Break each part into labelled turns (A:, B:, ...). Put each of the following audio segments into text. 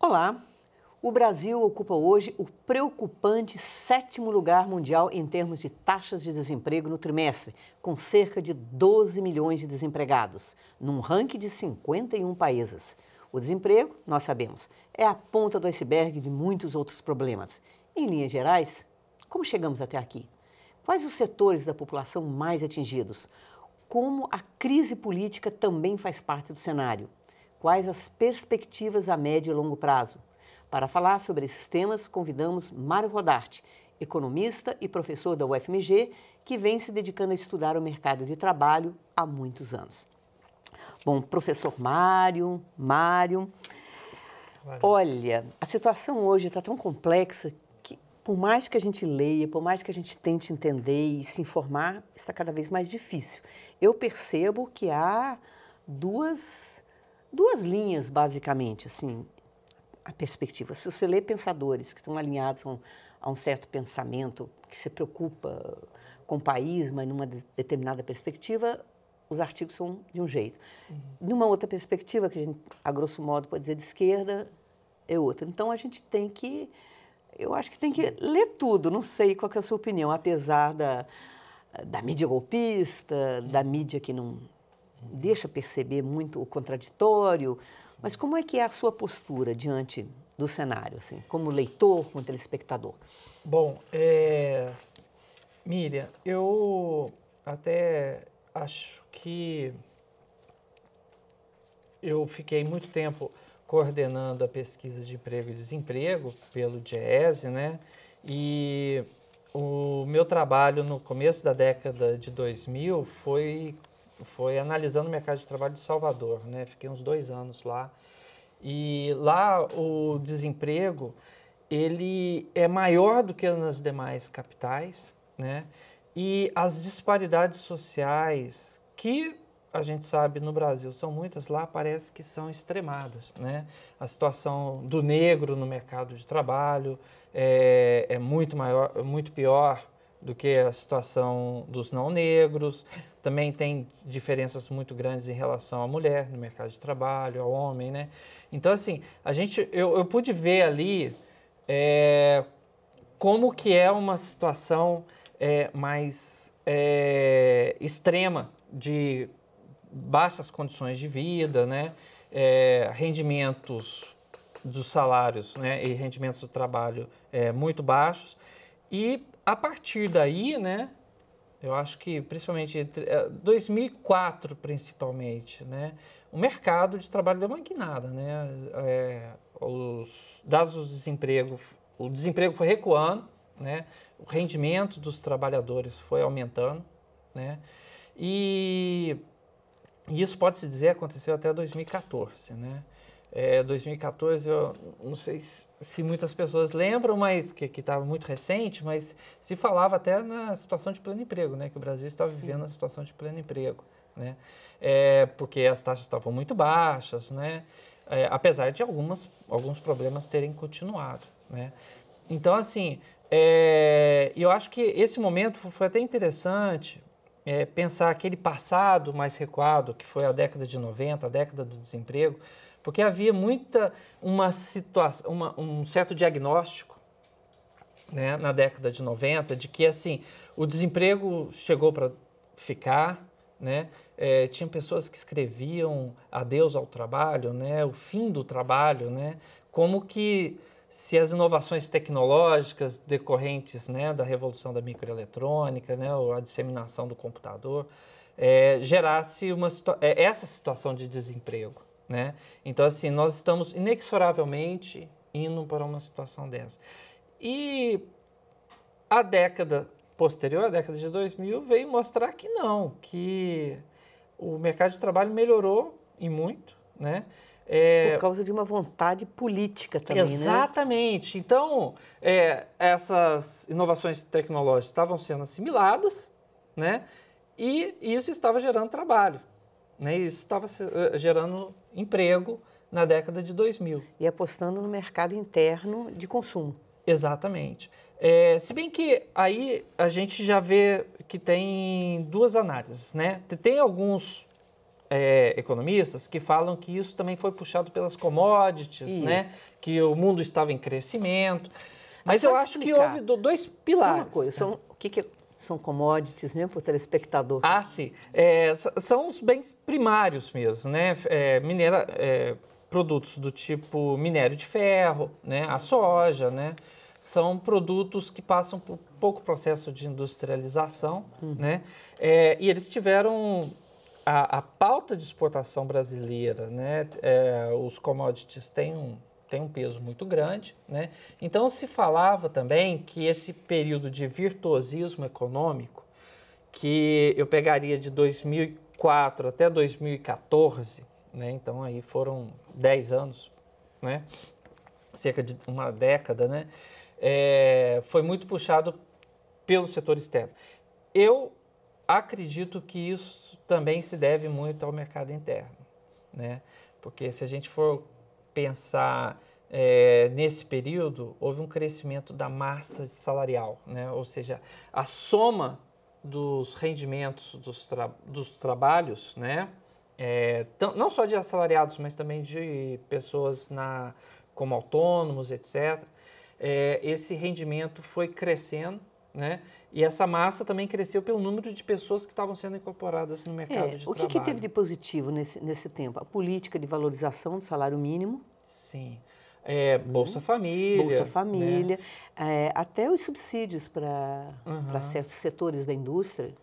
A: Olá, o Brasil ocupa hoje o preocupante sétimo lugar mundial em termos de taxas de desemprego no trimestre, com cerca de 12 milhões de desempregados, num ranking de 51 países. O desemprego, nós sabemos, é a ponta do iceberg de muitos outros problemas. Em linhas gerais, como chegamos até aqui? Quais os setores da população mais atingidos? Como a crise política também faz parte do cenário? Quais as perspectivas a médio e longo prazo? Para falar sobre esses temas, convidamos Mário Rodarte, economista e professor da UFMG, que vem se dedicando a estudar o mercado de trabalho há muitos anos. Bom, professor Mário, Mário, olha, a situação hoje está tão complexa que, por mais que a gente leia, por mais que a gente tente entender e se informar, está cada vez mais difícil. Eu percebo que há duas, duas linhas, basicamente, assim, a perspectiva. Se você lê pensadores que estão alinhados a um, a um certo pensamento, que se preocupa com o país, mas numa determinada perspectiva, os artigos são de um jeito. Uhum. Numa outra perspectiva, que a gente, a grosso modo, pode dizer de esquerda, é outra. Então, a gente tem que... Eu acho que tem Sim. que ler tudo. Não sei qual é a sua opinião, apesar da, da mídia golpista, uhum. da mídia que não uhum. deixa perceber muito o contraditório, mas como é que é a sua postura diante do cenário, assim, como leitor, como telespectador?
B: Bom, é... Miriam, eu até acho que eu fiquei muito tempo coordenando a pesquisa de emprego e desemprego pelo DIESE, né? E o meu trabalho no começo da década de 2000 foi foi analisando o mercado de trabalho de Salvador, né? Fiquei uns dois anos lá. E lá o desemprego, ele é maior do que nas demais capitais, né? E as disparidades sociais que a gente sabe no Brasil são muitas, lá parece que são extremadas, né? A situação do negro no mercado de trabalho é, é muito maior, muito pior do que a situação dos não negros. Também tem diferenças muito grandes em relação à mulher no mercado de trabalho, ao homem, né? Então, assim, a gente, eu, eu pude ver ali é, como que é uma situação é, mais é, extrema de baixas condições de vida, né? É, rendimentos dos salários né? e rendimentos do trabalho é, muito baixos. E a partir daí, né? Eu acho que principalmente 2004 eh, principalmente, né? O mercado de trabalho deu uma guinada, né? É, os dados do desemprego, o desemprego foi recuando, né? O rendimento dos trabalhadores foi aumentando, né? E, e isso pode se dizer aconteceu até 2014, né? É, 2014, eu não sei se muitas pessoas lembram, mas que estava muito recente, mas se falava até na situação de pleno emprego, né? Que o Brasil estava vivendo a situação de pleno emprego, né? É, porque as taxas estavam muito baixas, né? É, apesar de algumas, alguns problemas terem continuado, né? Então, assim, é, eu acho que esse momento foi até interessante é, pensar aquele passado mais recuado, que foi a década de 90, a década do desemprego, porque havia muita uma situação, uma, um certo diagnóstico né, na década de 90 de que assim o desemprego chegou para ficar, né? É, tinha pessoas que escreviam adeus ao trabalho, né? O fim do trabalho, né? Como que se as inovações tecnológicas decorrentes né, da revolução da microeletrônica, né, ou a disseminação do computador, é, gerasse uma, é, essa situação de desemprego. Né? Então, assim, nós estamos inexoravelmente indo para uma situação dessa. E a década posterior, a década de 2000, veio mostrar que não, que o mercado de trabalho melhorou e muito, né? É... Por
A: causa de uma vontade política também, né?
B: Exatamente. Né? Então, é, essas inovações tecnológicas estavam sendo assimiladas, né? E isso estava gerando trabalho. Né? Isso estava eh, gerando emprego na década de 2000. E apostando no mercado interno de consumo. Exatamente. É, se bem que aí a gente já vê que tem duas análises, né? Tem alguns é, economistas que falam que isso também foi puxado pelas commodities, isso. né? Que o mundo estava em crescimento. Mas, Mas eu acho que houve dois pilares. Só uma coisa, né? o que, que são commodities, né, para o telespectador. Ah, sim. É, são os bens primários mesmo, né? É, minera, é, produtos do tipo minério de ferro, né, a soja, né? São produtos que passam por pouco processo de industrialização, uhum. né? É, e eles tiveram a, a, pauta de exportação brasileira, né? É, os commodities têm um, tem um peso muito grande. Né? Então, se falava também que esse período de virtuosismo econômico, que eu pegaria de 2004 até 2014, né? então aí foram 10 anos, né? cerca de uma década, né? É, foi muito puxado pelo setor externo. Eu acredito que isso também se deve muito ao mercado interno, né? porque se a gente for pensar é, nesse período, houve um crescimento da massa salarial, né? ou seja, a soma dos rendimentos dos, tra dos trabalhos, né? É, não só de assalariados, mas também de pessoas na, como autônomos, etc. É, esse rendimento foi crescendo né? E essa massa também cresceu pelo número de pessoas que estavam
A: sendo incorporadas no é, mercado é, de o trabalho. O que, teve de positivo nesse, nesse tempo? A política de valorização do salário mínimo. Sim. É, Bolsa uhum. Família. Bolsa né? Família. Né? É, até os subsídios para uhum. certos setores da indústria.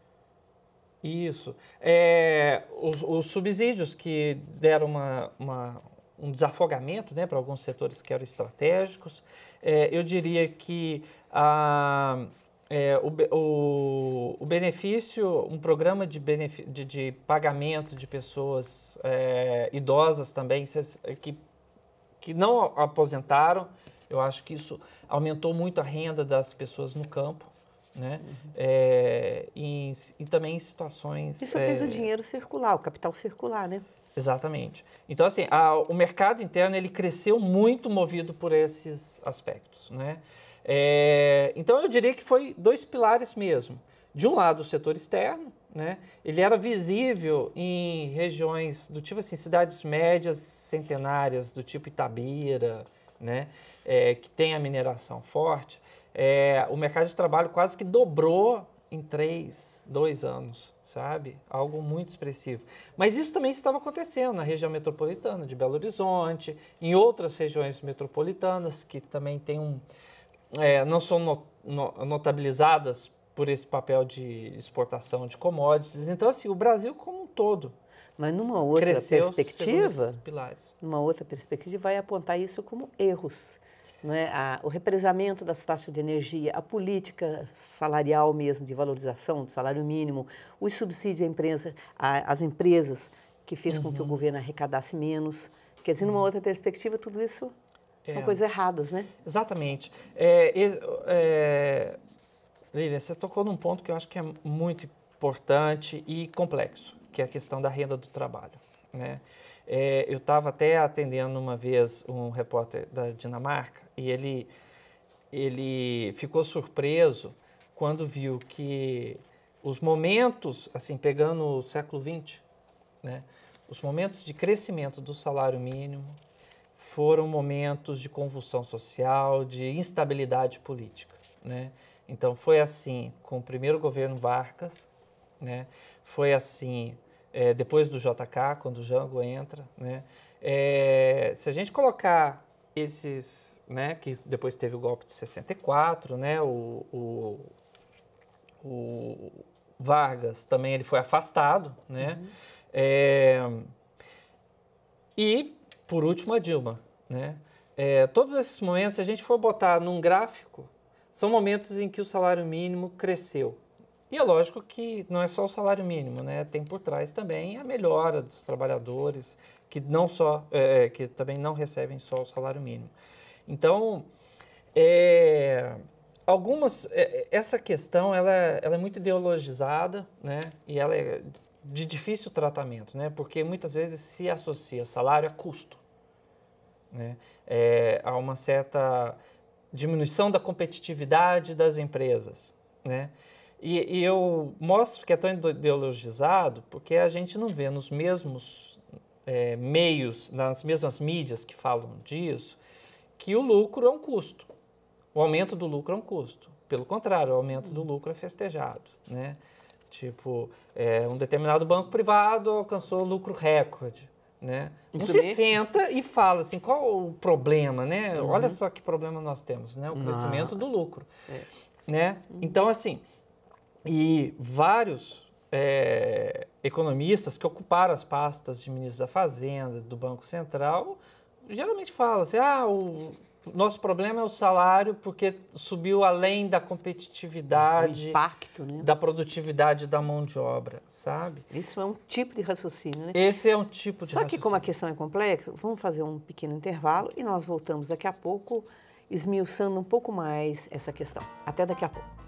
B: Isso. É, os, os, subsídios que deram uma, uma, um desafogamento né, para alguns setores que eram estratégicos. É, eu diria que a é, o, o, o, benefício, um programa de, de, de pagamento de pessoas é, idosas também, que, que não aposentaram, eu acho que isso aumentou muito a renda das pessoas no campo, né? Uhum. É, e, e, também em situações... Isso fez é, o dinheiro
A: circular, o capital circular, né?
B: Exatamente. Então, assim, a, o mercado interno, ele cresceu muito movido por esses aspectos, né? É, então eu diria que foi dois pilares mesmo. De um lado, o setor externo, né? Ele era visível em regiões do tipo assim, cidades médias centenárias, do tipo Itabira, né? É, que tem a mineração forte. É, o mercado de trabalho quase que dobrou em três, dois anos, sabe? Algo muito expressivo. Mas isso também estava acontecendo na região metropolitana de Belo Horizonte, em outras regiões metropolitanas que também tem um, é, não são no, no, notabilizadas por esse papel de exportação de commodities.
A: Então, assim, o Brasil como um todo. Mas numa outra cresceu, perspectiva, numa outra perspectiva, vai apontar isso como erros. Né? A, o represamento das taxas de energia, a política salarial mesmo, de valorização do salário mínimo, os subsídios à empresa, às empresas, que fez uhum. com que o uhum. governo arrecadasse menos. Quer dizer, numa uhum. outra perspectiva, tudo isso são é, coisas erradas, né?
B: Exatamente. É, é, Lilian, você tocou num ponto que eu acho que é muito importante e complexo, que é a questão da renda do trabalho. Né? É, eu estava até atendendo uma vez um repórter da Dinamarca e ele, ele ficou surpreso quando viu que os momentos, assim, pegando o século XX, né, os momentos de crescimento do salário mínimo, foram momentos de convulsão social, de instabilidade política, né? Então foi assim com o primeiro governo Vargas, né? Foi assim é, depois do JK, quando o Jango entra, né? É, se a gente colocar esses, né, que depois teve o golpe de 64, né, o, o, o Vargas também ele foi afastado, né? Uhum. É, e por último, a Dilma. Né? É, todos esses momentos, se a gente for botar num gráfico, são momentos em que o salário mínimo cresceu. E é lógico que não é só o salário mínimo, né? Tem por trás também a melhora dos trabalhadores que não só é, é que também não recebem só o salário mínimo. Então, é, algumas é, é, essa questão ela, ela é muito ideologizada, né? E ela é de difícil tratamento, né? Porque muitas vezes se associa salário a custo, né? É, a uma certa diminuição da competitividade das empresas, né? E, e, eu mostro que é tão ideologizado porque a gente não vê nos mesmos é, meios, nas mesmas mídias que falam disso, que o lucro é um custo. O aumento do lucro é um custo. Pelo contrário, o aumento do lucro é festejado, né? Tipo, é, um determinado banco privado alcançou lucro recorde. Né? Não mesmo? senta e fala assim, qual o problema, né? Uhum. Olha só que problema nós temos, né? O ah. crescimento ah. do lucro, é. né? Uhum. Então, assim, e vários é, economistas que ocuparam as pastas de ministros da Fazenda, do Banco Central, geralmente falam assim, ah, o nosso problema é o salário, porque subiu além da competitividade, impacto, né? da produtividade da mão de obra,
A: sabe? Isso é um tipo de raciocínio, né? Esse é um tipo de Só raciocínio. que como a questão é complexa, vamos fazer um pequeno intervalo e nós voltamos daqui a pouco esmiuçando um pouco mais essa questão. Até daqui a pouco.